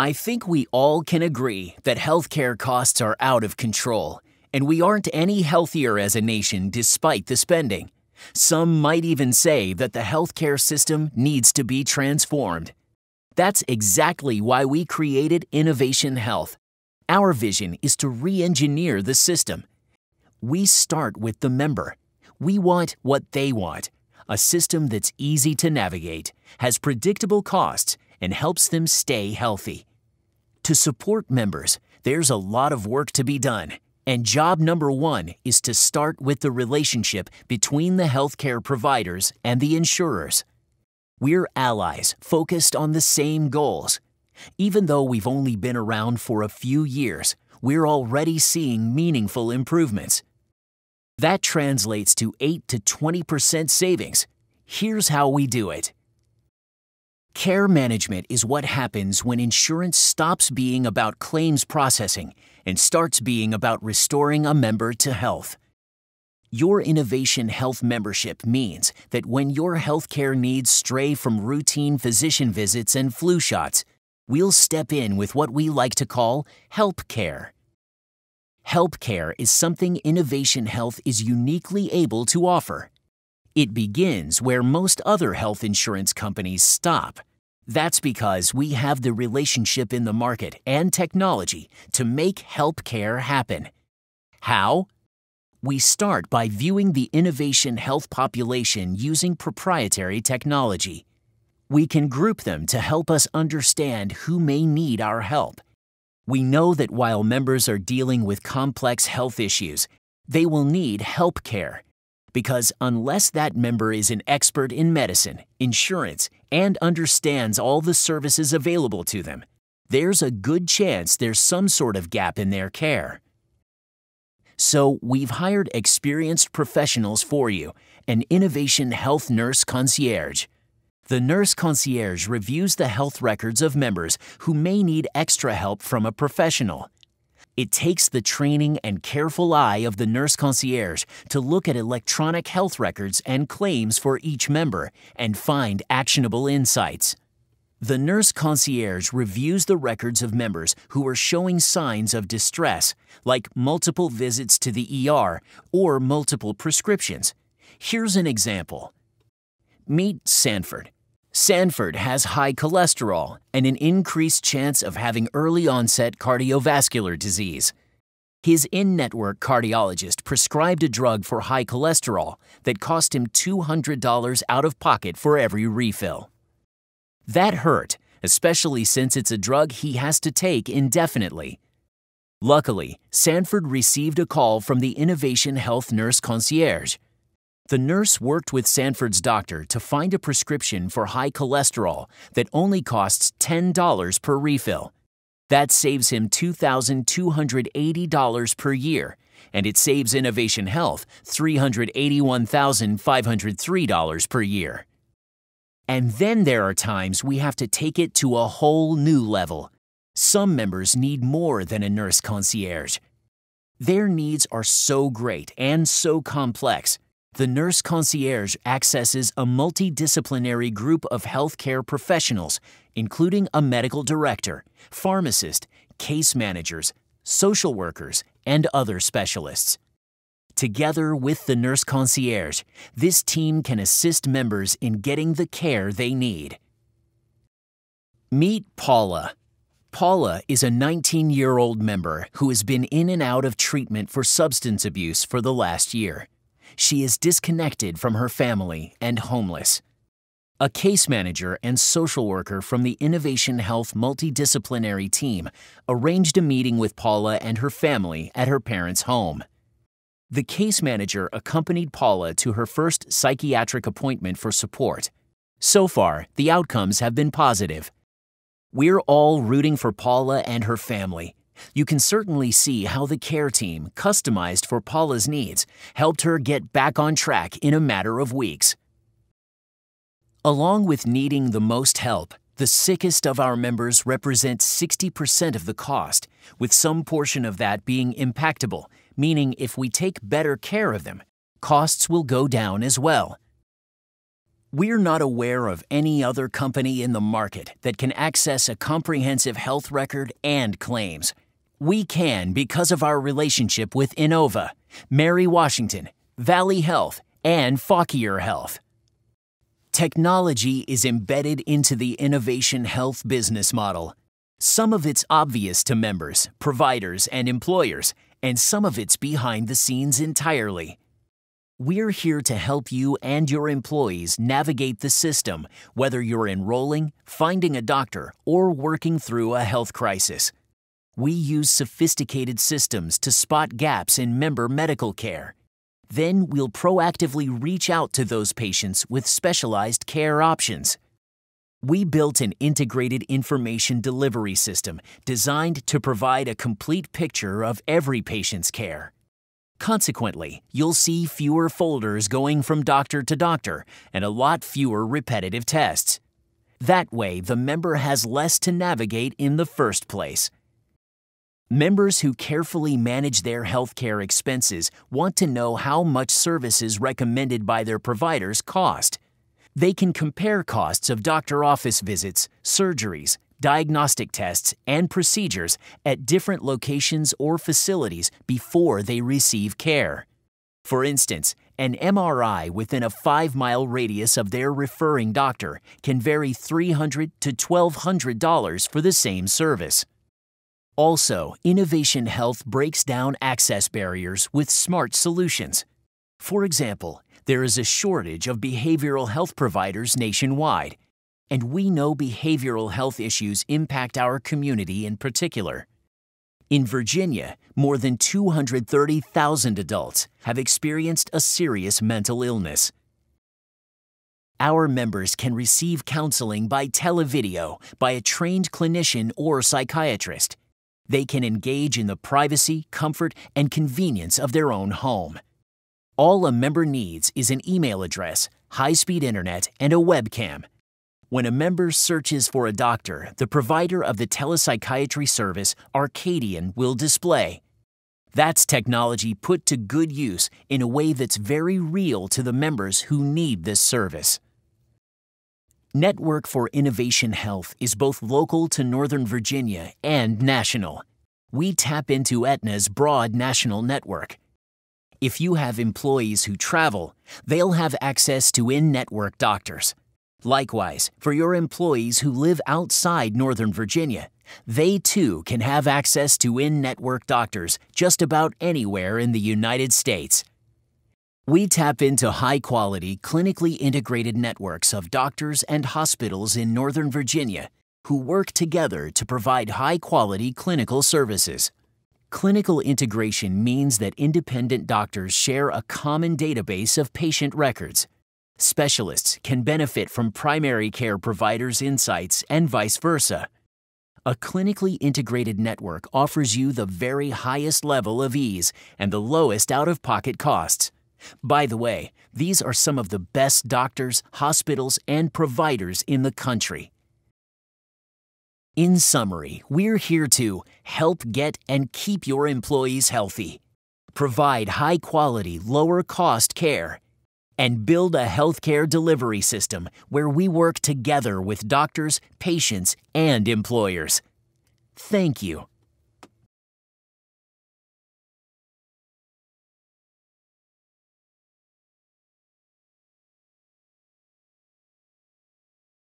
I think we all can agree that healthcare costs are out of control, and we aren't any healthier as a nation despite the spending. Some might even say that the healthcare system needs to be transformed. That's exactly why we created Innovation Health. Our vision is to re engineer the system. We start with the member. We want what they want a system that's easy to navigate, has predictable costs, and helps them stay healthy. To support members, there's a lot of work to be done, and job number one is to start with the relationship between the healthcare providers and the insurers. We're allies focused on the same goals. Even though we've only been around for a few years, we're already seeing meaningful improvements. That translates to 8 to 20% savings. Here's how we do it. Care management is what happens when insurance stops being about claims processing and starts being about restoring a member to health. Your Innovation Health membership means that when your healthcare needs stray from routine physician visits and flu shots, we'll step in with what we like to call help care. Help care is something Innovation Health is uniquely able to offer. It begins where most other health insurance companies stop. That's because we have the relationship in the market and technology to make healthcare happen. How? We start by viewing the innovation health population using proprietary technology. We can group them to help us understand who may need our help. We know that while members are dealing with complex health issues, they will need health care because unless that member is an expert in medicine, insurance, and understands all the services available to them, there's a good chance there's some sort of gap in their care. So we've hired experienced professionals for you, an Innovation Health Nurse Concierge. The Nurse Concierge reviews the health records of members who may need extra help from a professional it takes the training and careful eye of the nurse concierge to look at electronic health records and claims for each member and find actionable insights. The nurse concierge reviews the records of members who are showing signs of distress, like multiple visits to the ER or multiple prescriptions. Here's an example. Meet Sanford, Sanford has high cholesterol and an increased chance of having early onset cardiovascular disease. His in network cardiologist prescribed a drug for high cholesterol that cost him $200 out of pocket for every refill. That hurt, especially since it's a drug he has to take indefinitely. Luckily, Sanford received a call from the Innovation Health Nurse Concierge the nurse worked with Sanford's doctor to find a prescription for high cholesterol that only costs $10 per refill. That saves him $2,280 per year, and it saves Innovation Health $381,503 per year. And then there are times we have to take it to a whole new level. Some members need more than a nurse concierge. Their needs are so great and so complex the nurse concierge accesses a multidisciplinary group of healthcare professionals, including a medical director, pharmacist, case managers, social workers, and other specialists. Together with the nurse concierge, this team can assist members in getting the care they need. Meet Paula. Paula is a 19 year old member who has been in and out of treatment for substance abuse for the last year she is disconnected from her family and homeless. A case manager and social worker from the Innovation Health multidisciplinary team arranged a meeting with Paula and her family at her parents' home. The case manager accompanied Paula to her first psychiatric appointment for support. So far, the outcomes have been positive. We're all rooting for Paula and her family, you can certainly see how the care team, customized for Paula's needs, helped her get back on track in a matter of weeks. Along with needing the most help, the sickest of our members represent 60% of the cost, with some portion of that being impactable, meaning if we take better care of them, costs will go down as well. We're not aware of any other company in the market that can access a comprehensive health record and claims, we can because of our relationship with Inova, Mary Washington, Valley Health, and Fauquier Health. Technology is embedded into the innovation health business model. Some of it's obvious to members, providers, and employers, and some of it's behind the scenes entirely. We're here to help you and your employees navigate the system, whether you're enrolling, finding a doctor, or working through a health crisis. We use sophisticated systems to spot gaps in member medical care. Then we'll proactively reach out to those patients with specialized care options. We built an integrated information delivery system designed to provide a complete picture of every patient's care. Consequently, you'll see fewer folders going from doctor to doctor and a lot fewer repetitive tests. That way, the member has less to navigate in the first place. Members who carefully manage their healthcare expenses want to know how much services recommended by their providers cost. They can compare costs of doctor office visits, surgeries, diagnostic tests, and procedures at different locations or facilities before they receive care. For instance, an MRI within a 5-mile radius of their referring doctor can vary $300 to $1,200 for the same service. Also, Innovation Health breaks down access barriers with smart solutions. For example, there is a shortage of behavioral health providers nationwide, and we know behavioral health issues impact our community in particular. In Virginia, more than 230,000 adults have experienced a serious mental illness. Our members can receive counseling by televideo by a trained clinician or psychiatrist. They can engage in the privacy, comfort, and convenience of their own home. All a member needs is an email address, high-speed internet, and a webcam. When a member searches for a doctor, the provider of the telepsychiatry service, Arcadian, will display. That's technology put to good use in a way that's very real to the members who need this service. Network for Innovation Health is both local to Northern Virginia and national. We tap into Aetna's broad national network. If you have employees who travel, they'll have access to in network doctors. Likewise, for your employees who live outside Northern Virginia, they too can have access to in network doctors just about anywhere in the United States. We tap into high quality, clinically integrated networks of doctors and hospitals in Northern Virginia who work together to provide high quality clinical services. Clinical integration means that independent doctors share a common database of patient records. Specialists can benefit from primary care providers' insights and vice versa. A clinically integrated network offers you the very highest level of ease and the lowest out of pocket costs. By the way, these are some of the best doctors, hospitals, and providers in the country. In summary, we're here to help get and keep your employees healthy, provide high quality, lower cost care, and build a healthcare delivery system where we work together with doctors, patients, and employers. Thank you.